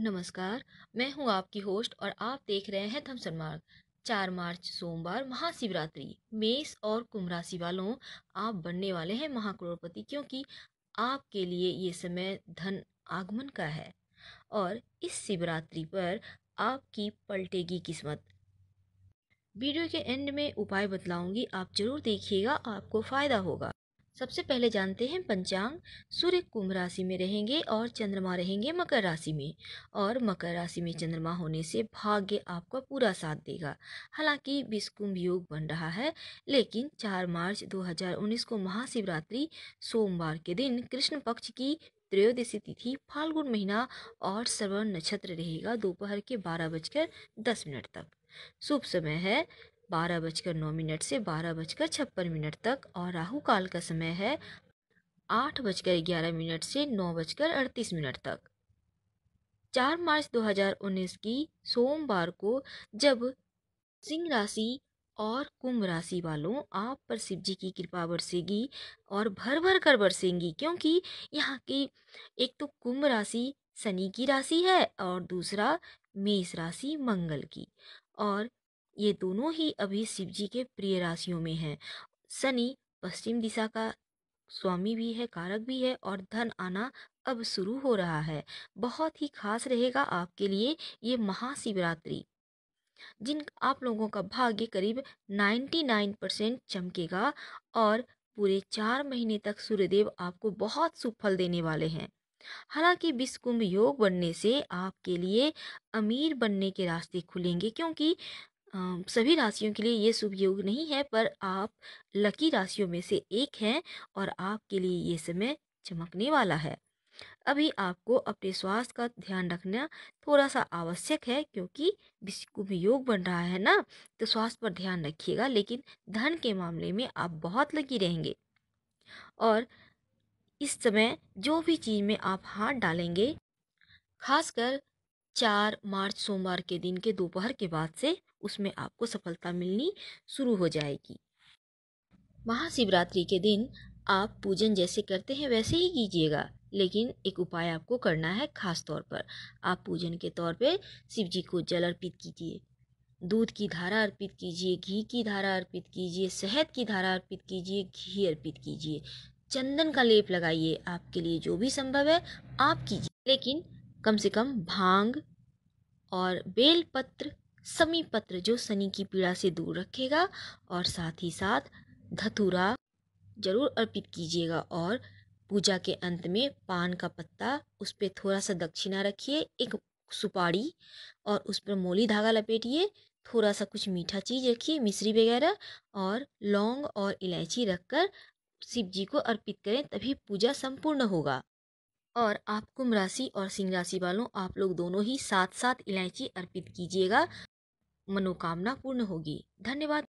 नमस्कार मैं हूं आपकी होस्ट और आप देख रहे हैं थमसन मार्ग चार मार्च सोमवार महाशिवरात्रि मेष और कुंभ राशि वालों आप बनने वाले हैं महाक्रोड़पति क्योंकि आपके लिए ये समय धन आगमन का है और इस शिवरात्रि पर आपकी पलटेगी किस्मत वीडियो के एंड में उपाय बतलाऊंगी आप जरूर देखिएगा आपको फ़ायदा होगा सबसे पहले जानते हैं पंचांग सूर्य कुंभ राशि में रहेंगे और चंद्रमा रहेंगे मकर राशि में और मकर राशि में चंद्रमा होने से भाग्य आपका पूरा साथ देगा हालांकि बीस कुंभ योग बन रहा है लेकिन 4 मार्च 2019 को महाशिवरात्रि सोमवार के दिन कृष्ण पक्ष की त्रयोदशी तिथि फाल्गुन महीना और श्रवण नक्षत्र रहेगा दोपहर के बारह बजकर दस मिनट तक शुभ समय है बारह बजकर नौ मिनट से बारह बजकर छप्पन मिनट तक और राहु काल का समय है आठ बजकर ग्यारह मिनट से नौ बजकर अड़तीस मिनट तक चार मार्च 2019 की सोमवार को जब सिंह राशि और कुंभ राशि वालों आप पर शिव जी की कृपा बरसेगी और भर भर कर बरसेंगी क्योंकि यहाँ की एक तो कुंभ राशि शनि की राशि है और दूसरा मेष राशि मंगल की और ये दोनों ही अभी शिव जी के प्रिय राशियों में हैं शनि पश्चिम दिशा का स्वामी भी है कारक भी है और धन आना अब शुरू हो रहा है बहुत ही खास रहेगा आपके लिए ये महाशिवरात्रि जिन आप लोगों का भाग्य करीब 99 परसेंट चमकेगा और पूरे चार महीने तक सूर्यदेव आपको बहुत सुफल देने वाले हैं हालांकि विश्व कुंभ योग बनने से आपके लिए अमीर बनने के रास्ते खुलेंगे क्योंकि सभी राशियों के लिए ये शुभ योग नहीं है पर आप लकी राशियों में से एक हैं और आपके लिए ये समय चमकने वाला है अभी आपको अपने स्वास्थ्य का ध्यान रखना थोड़ा सा आवश्यक है क्योंकि कुंभ योग बन रहा है ना तो स्वास्थ्य पर ध्यान रखिएगा लेकिन धन के मामले में आप बहुत लगी रहेंगे और इस समय जो भी चीज़ में आप हाथ डालेंगे खासकर चार मार्च सोमवार के दिन के दोपहर के बाद से उसमें आपको सफलता मिलनी शुरू हो जाएगी महाशिवरात्रि के दिन आप पूजन जैसे करते हैं वैसे ही कीजिएगा लेकिन एक उपाय आपको करना है खास तौर पर आप पूजन के तौर पे शिव जी को जल अर्पित कीजिए दूध की धारा अर्पित कीजिए घी की धारा अर्पित कीजिए शहद की धारा अर्पित कीजिए घी अर्पित कीजिए चंदन का लेप लगाइए आपके लिए जो भी संभव है आप कीजिए लेकिन कम से कम भांग और बेलपत्र समीपत्र जो शनि की पीड़ा से दूर रखेगा और साथ ही साथ धतूरा जरूर अर्पित कीजिएगा और पूजा के अंत में पान का पत्ता उस पर थोड़ा सा दक्षिणा रखिए एक सुपारी और उस पर मोली धागा लपेटिए थोड़ा सा कुछ मीठा चीज़ रखिए मिश्री वगैरह और लौंग और इलायची रखकर शिव जी को अर्पित करें तभी पूजा संपूर्ण होगा और आप कुंभ राशि और सिंह राशि वालों आप लोग दोनों ही साथ साथ इलायची अर्पित कीजिएगा मनोकामना पूर्ण होगी धन्यवाद